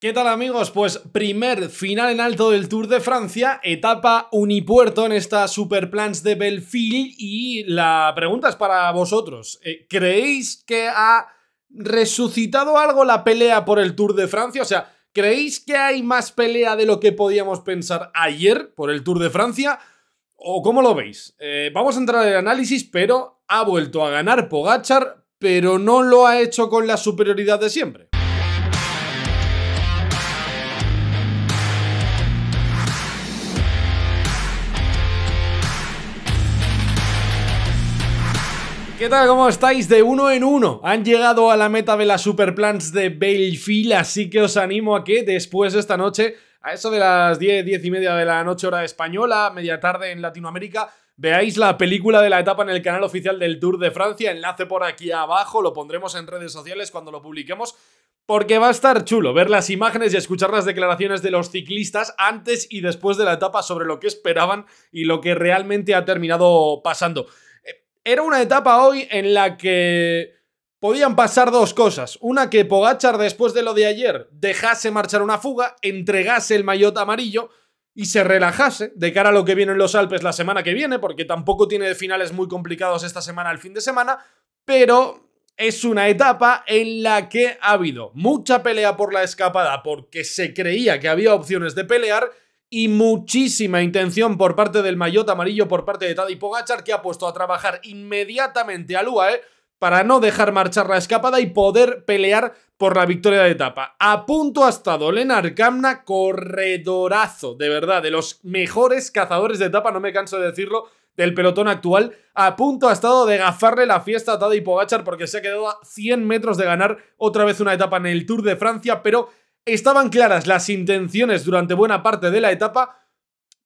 ¿Qué tal amigos? Pues primer final en alto del Tour de Francia, etapa Unipuerto en esta Superplans de Belfil y la pregunta es para vosotros. Eh, ¿Creéis que ha resucitado algo la pelea por el Tour de Francia? O sea, ¿creéis que hay más pelea de lo que podíamos pensar ayer por el Tour de Francia? ¿O cómo lo veis? Eh, vamos a entrar en el análisis, pero ha vuelto a ganar Pogachar, pero no lo ha hecho con la superioridad de siempre. ¿Qué tal? ¿Cómo estáis? De uno en uno. Han llegado a la meta de las Superplants de Belfield, así que os animo a que después de esta noche, a eso de las 10, 10 y media de la noche hora española, media tarde en Latinoamérica, veáis la película de la etapa en el canal oficial del Tour de Francia. Enlace por aquí abajo, lo pondremos en redes sociales cuando lo publiquemos. Porque va a estar chulo ver las imágenes y escuchar las declaraciones de los ciclistas antes y después de la etapa sobre lo que esperaban y lo que realmente ha terminado pasando era una etapa hoy en la que podían pasar dos cosas. Una, que Pogachar, después de lo de ayer, dejase marchar una fuga, entregase el maillot amarillo y se relajase de cara a lo que viene en los Alpes la semana que viene, porque tampoco tiene finales muy complicados esta semana, el fin de semana, pero es una etapa en la que ha habido mucha pelea por la escapada porque se creía que había opciones de pelear y muchísima intención por parte del Mayotte amarillo, por parte de Tadej Pogachar, que ha puesto a trabajar inmediatamente al UAE para no dejar marchar la escapada y poder pelear por la victoria de etapa. A punto ha estado Lenar Kamna, corredorazo, de verdad, de los mejores cazadores de etapa, no me canso de decirlo, del pelotón actual. A punto ha estado de gafarle la fiesta a Tadej Pogachar porque se ha quedado a 100 metros de ganar otra vez una etapa en el Tour de Francia, pero Estaban claras las intenciones durante buena parte de la etapa,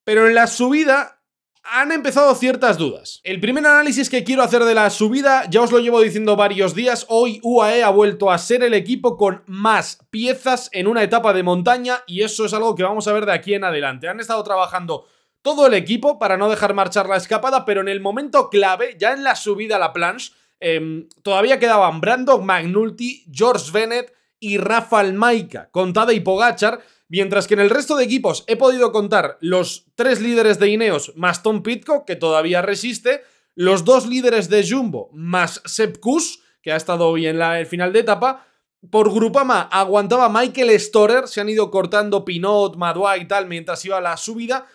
pero en la subida han empezado ciertas dudas. El primer análisis que quiero hacer de la subida, ya os lo llevo diciendo varios días, hoy UAE ha vuelto a ser el equipo con más piezas en una etapa de montaña y eso es algo que vamos a ver de aquí en adelante. Han estado trabajando todo el equipo para no dejar marchar la escapada, pero en el momento clave, ya en la subida a la planche, em, todavía quedaban Brando, McNulty, George Bennett, y Rafa Almaica, Contada y Pogachar, mientras que en el resto de equipos he podido contar los tres líderes de Ineos más Tom Pitko. que todavía resiste, los dos líderes de Jumbo más Kuss. que ha estado hoy en la, el final de etapa, por Grupama aguantaba Michael Storer, se han ido cortando Pinot, Madua y tal mientras iba la subida.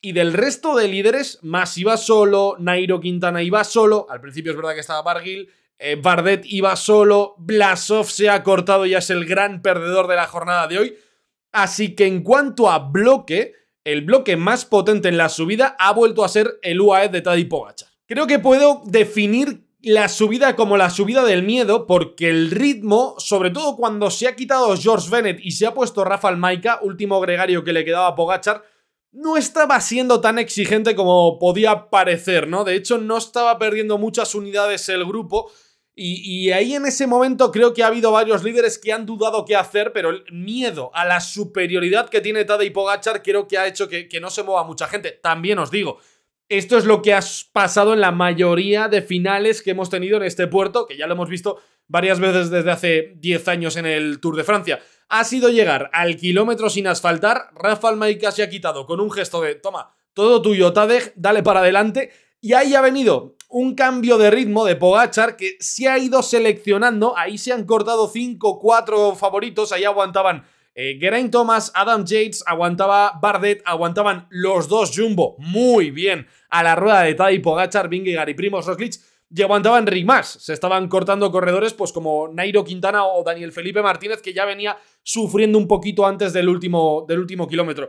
Y del resto de líderes, más iba solo, Nairo Quintana iba solo, al principio es verdad que estaba Barguil, eh, Bardet iba solo, Blasov se ha cortado y es el gran perdedor de la jornada de hoy. Así que en cuanto a bloque, el bloque más potente en la subida ha vuelto a ser el UAE de Tadi Pogacar. Creo que puedo definir la subida como la subida del miedo porque el ritmo, sobre todo cuando se ha quitado George Bennett y se ha puesto Rafael Maika, último gregario que le quedaba a Pogachar, no estaba siendo tan exigente como podía parecer, ¿no? De hecho, no estaba perdiendo muchas unidades el grupo y, ahí en ese momento creo que ha habido varios líderes que han dudado qué hacer, pero el miedo a la superioridad que tiene Tadej Pogachar creo que ha hecho que, no se mueva mucha gente. También os digo, esto es lo que ha pasado en la mayoría de finales que hemos tenido en este puerto, que ya lo hemos visto varias veces desde hace 10 años en el Tour de Francia. Ha sido llegar al kilómetro sin asfaltar, Rafael Maika se ha quitado con un gesto de, toma, todo tuyo Tadej, dale para adelante, y ahí ha venido un cambio de ritmo de Pogachar que se ha ido seleccionando. Ahí se han cortado 5, 4 favoritos. Ahí aguantaban eh, Geraint Thomas, Adam Yates, aguantaba Bardet, aguantaban los dos Jumbo muy bien a la rueda de Tadej Pogachar, Vingegaard y Primo Roslich Y aguantaban Rimas. Se estaban cortando corredores, pues como Nairo Quintana o Daniel Felipe Martínez, que ya venía sufriendo un poquito antes del último, del último kilómetro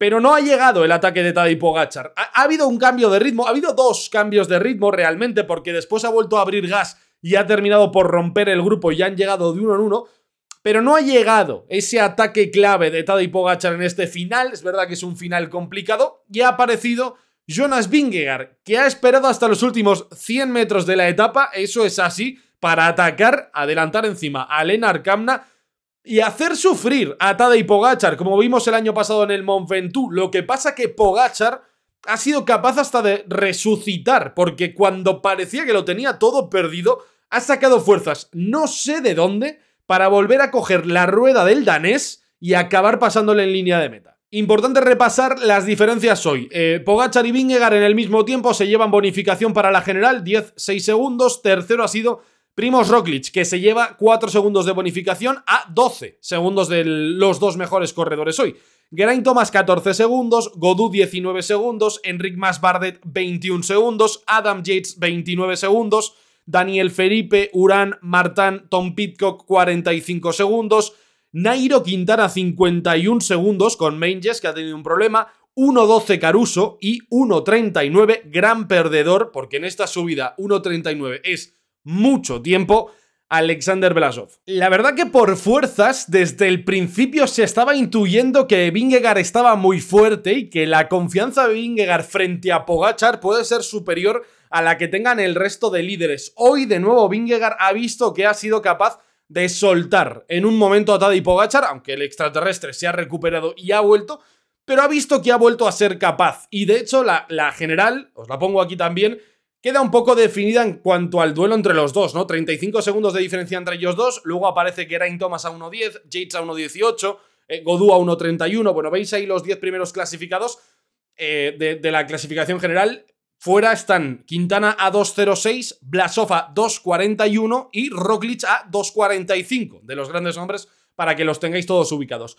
pero no ha llegado el ataque de Tadej Pogacar. Ha, habido un cambio de ritmo, ha habido dos cambios de ritmo realmente, porque después ha vuelto a abrir gas y ha terminado por romper el grupo y han llegado de uno en uno. Pero no ha llegado ese ataque clave de Tadej Pogacar en este final. Es verdad que es un final complicado. Y ha aparecido Jonas Vingegaard, que ha esperado hasta los últimos 100 metros de la etapa. Eso es así, para atacar, adelantar encima a Lena Kamna y hacer sufrir a y Pogachar, como vimos el año pasado en el Ventoux, Lo que pasa que Pogachar ha sido capaz hasta de resucitar, porque cuando parecía que lo tenía todo perdido, ha sacado fuerzas no sé de dónde para volver a coger la rueda del danés y acabar pasándole en línea de meta. Importante repasar las diferencias hoy. Eh, Pogachar y Vingegaard en el mismo tiempo se llevan bonificación para la general, 10-6 segundos. Tercero ha sido Primos Roglic, que se lleva 4 segundos de bonificación a 12 segundos de los dos mejores corredores hoy. Geraint Thomas 14 segundos, Godú 19 segundos, Enric Mas Bardet 21 segundos, Adam Yates 29 segundos, Daniel Felipe, Urán, Martán, Tom Pitcock 45 segundos, Nairo Quintana 51 segundos con Manges que ha tenido un problema, 1.12 Caruso y 1.39 gran perdedor porque en esta subida 1.39 es mucho tiempo Alexander Blasov. La verdad que por fuerzas, desde el principio se estaba intuyendo que Vingegar estaba muy fuerte y que la confianza de Vingegar frente a Pogachar puede ser superior a la que tengan el resto de líderes. Hoy, de nuevo, Vingegar ha visto que ha sido capaz de soltar en un momento a Tadej Pogachar, aunque el extraterrestre se ha recuperado y ha vuelto, pero ha visto que ha vuelto a ser capaz. Y de hecho, la, la general, os la pongo aquí también, Queda un poco definida en cuanto al duelo entre los dos, ¿no? 35 segundos de diferencia entre ellos dos, luego aparece Geraint Thomas a 1.10, Yates a 1.18, eh, Godú a 1.31, bueno, veis ahí los 10 primeros clasificados eh, de, la clasificación general. Fuera están Quintana a 2.06, Blasofa a 2.41 y Roglic a 2.45, de los grandes nombres, para que los tengáis todos ubicados.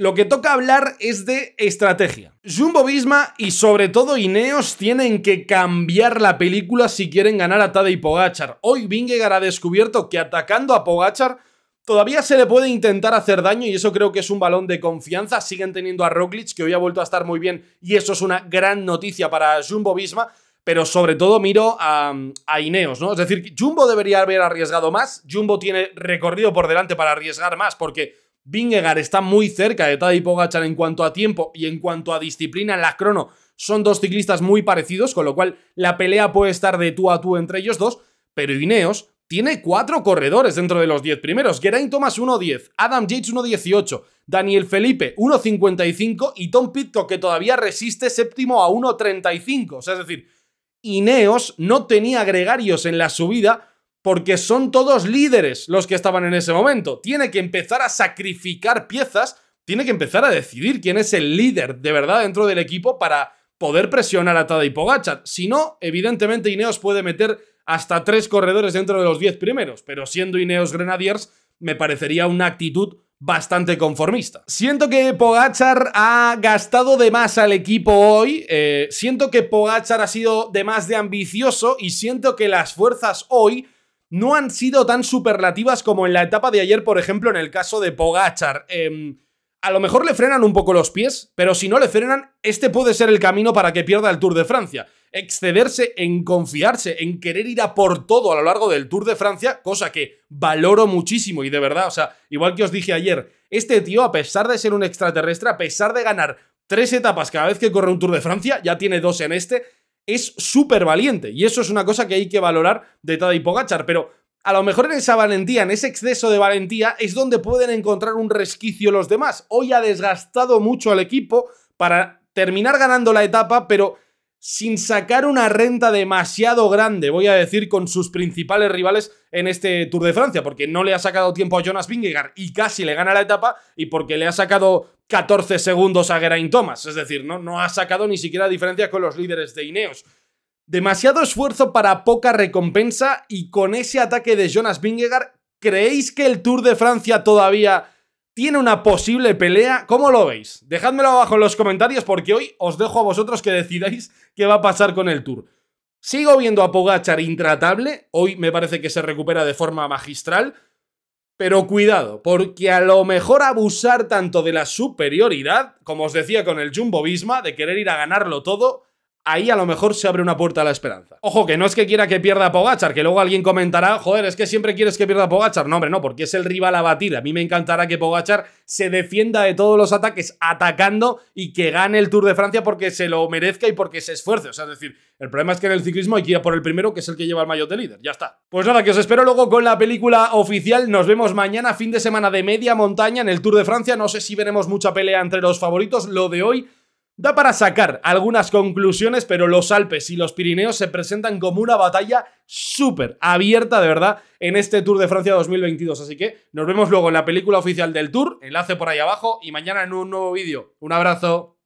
Lo que toca hablar es de estrategia. Jumbo Visma y sobre todo Ineos tienen que cambiar la película si quieren ganar a y Pogachar. Hoy Vingegaard ha descubierto que atacando a Pogachar todavía se le puede intentar hacer daño y eso creo que es un balón de confianza. Siguen teniendo a Roglic que hoy ha vuelto a estar muy bien y eso es una gran noticia para Jumbo Visma. Pero sobre todo miro a, a Ineos, ¿no? Es decir, Jumbo debería haber arriesgado más. Jumbo tiene recorrido por delante para arriesgar más porque Vingegaard está muy cerca de Tadej pogachar en cuanto a tiempo y en cuanto a disciplina la crono. Son dos ciclistas muy parecidos, con lo cual la pelea puede estar de tú a tú entre ellos dos, pero Ineos tiene cuatro corredores dentro de los diez primeros. Geraint Thomas 1.10, Adam Yates 1.18, Daniel Felipe 1.55 y Tom Pitcock que todavía resiste séptimo a 1.35. O sea, es decir, Ineos no tenía gregarios en la subida porque son todos líderes los que estaban en ese momento. Tiene que empezar a sacrificar piezas, tiene que empezar a decidir quién es el líder de verdad dentro del equipo para poder presionar a Tada y Pogachar. Si no, evidentemente Ineos puede meter hasta tres corredores dentro de los diez primeros, pero siendo Ineos Grenadiers, me parecería una actitud bastante conformista. Siento que Pogachar ha gastado de más al equipo hoy, eh, siento que Pogachar ha sido de más de ambicioso y siento que las fuerzas hoy no han sido tan superlativas como en la etapa de ayer, por ejemplo, en el caso de Pogachar. Em, a lo mejor le frenan un poco los pies, pero si no le frenan, este puede ser el camino para que pierda el Tour de Francia. Excederse en confiarse, en querer ir a por todo a lo largo del Tour de Francia, cosa que valoro muchísimo y de verdad, o sea, igual que os dije ayer, este tío, a pesar de ser un extraterrestre, a pesar de ganar tres etapas cada vez que corre un Tour de Francia, ya tiene dos en este, es súper valiente. Y eso es una cosa que hay que valorar de Tadej Pogachar. Pero a lo mejor en esa valentía, en ese exceso de valentía, es donde pueden encontrar un resquicio los demás. Hoy ha desgastado mucho al equipo para terminar ganando la etapa, pero sin sacar una renta demasiado grande, voy a decir, con sus principales rivales en este Tour de Francia, porque no le ha sacado tiempo a Jonas Vingegaard y casi le gana la etapa, y porque le ha sacado 14 segundos a Geraint Thomas, es decir, no, no ha sacado ni siquiera diferencia con los líderes de Ineos. Demasiado esfuerzo para poca recompensa y con ese ataque de Jonas Vingegaard, ¿creéis que el Tour de Francia todavía tiene una posible pelea. ¿Cómo lo veis? Dejadmelo abajo en los comentarios porque hoy os dejo a vosotros que decidáis qué va a pasar con el Tour. Sigo viendo a Pogachar intratable. Hoy me parece que se recupera de forma magistral. Pero cuidado, porque a lo mejor abusar tanto de la superioridad, como os decía con el Jumbo Visma, de querer ir a ganarlo todo, ahí a lo mejor se abre una puerta a la esperanza. Ojo, que no es que quiera que pierda Pogachar, que luego alguien comentará, joder, es que siempre quieres que pierda Pogachar. No, hombre, no, porque es el rival a batir. A mí me encantará que Pogachar se defienda de todos los ataques atacando y que gane el Tour de Francia porque se lo merezca y porque se esfuerce. O sea, es decir, el problema es que en el ciclismo hay que ir por el primero, que es el que lleva el maillot de líder. Ya está. Pues nada, que os espero luego con la película oficial. Nos vemos mañana, fin de semana de media montaña en el Tour de Francia. No sé si veremos mucha pelea entre los favoritos. Lo de hoy Da para sacar algunas conclusiones, pero los Alpes y los Pirineos se presentan como una batalla súper abierta, de verdad, en este Tour de Francia 2022. Así que nos vemos luego en la película oficial del Tour, enlace por ahí abajo, y mañana en un nuevo vídeo. Un abrazo.